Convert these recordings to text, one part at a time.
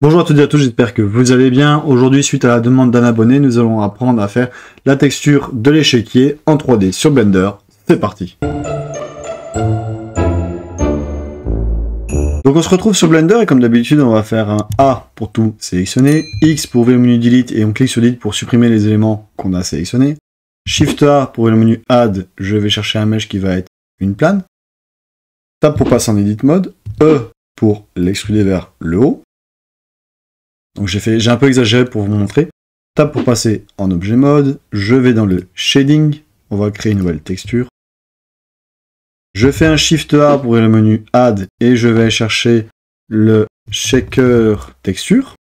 Bonjour à toutes et à tous, j'espère que vous allez bien. Aujourd'hui, suite à la demande d'un abonné, nous allons apprendre à faire la texture de l'échiquier en 3D sur Blender. C'est parti Donc on se retrouve sur Blender et comme d'habitude, on va faire un A pour tout sélectionner, X pour ouvrir le menu Delete et on clique sur Delete pour supprimer les éléments qu'on a sélectionnés, Shift A pour ouvrir le menu Add, je vais chercher un mesh qui va être une plane, Tab pour passer en Edit Mode, E pour l'extruder vers le haut, donc j'ai un peu exagéré pour vous montrer. Tape pour passer en objet mode, je vais dans le shading, on va créer une nouvelle texture. Je fais un Shift A pour le menu Add et je vais chercher le Shaker Texture.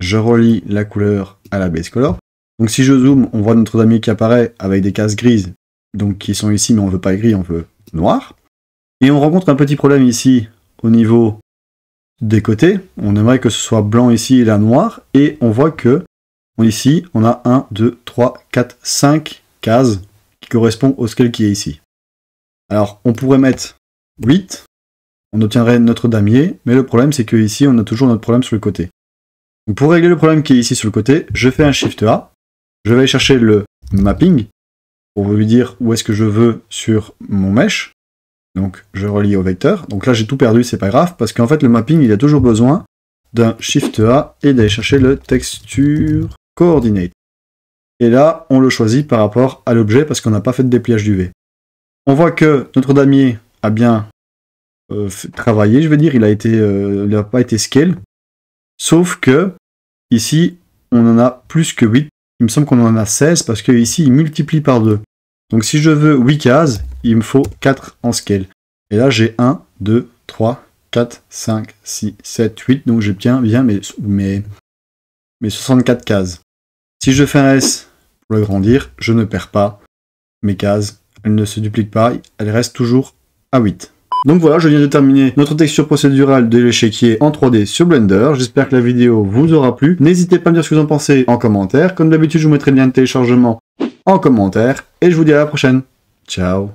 Je relie la couleur à la base color. Donc si je zoome, on voit notre ami qui apparaît avec des cases grises, donc qui sont ici, mais on ne veut pas gris, on veut noir. Et on rencontre un petit problème ici au niveau des côtés. On aimerait que ce soit blanc ici et là noir. Et on voit que ici, on a 1, 2, 3, 4, 5 cases qui correspondent au scale qui est ici. Alors, on pourrait mettre 8, on obtiendrait notre damier, mais le problème c'est que ici on a toujours notre problème sur le côté. pour régler le problème qui est ici sur le côté, je fais un Shift A, je vais aller chercher le mapping pour lui dire où est-ce que je veux sur mon mesh, donc je relis au vecteur. Donc là j'ai tout perdu, c'est pas grave, parce qu'en fait le mapping il a toujours besoin d'un Shift A et d'aller chercher le texture coordinate. Et là on le choisit par rapport à l'objet parce qu'on n'a pas fait de dépliage du V. On voit que notre damier a bien euh, travaillé, je veux dire, il a n'a euh, pas été scale. Sauf que ici on en a plus que 8. Il me semble qu'on en a 16 parce que ici il multiplie par 2. Donc si je veux 8 cases, il me faut 4 en scale. Et là, j'ai 1, 2, 3, 4, 5, 6, 7, 8. Donc j'ai bien, bien mes, mes 64 cases. Si je fais un S pour agrandir, je ne perds pas mes cases. Elles ne se dupliquent pas, elles restent toujours à 8. Donc voilà, je viens de terminer notre texture procédurale de l'échiquier en 3D sur Blender. J'espère que la vidéo vous aura plu. N'hésitez pas à me dire ce que vous en pensez en commentaire. Comme d'habitude, je vous mettrai le lien de téléchargement en commentaire. Et je vous dis à la prochaine. Ciao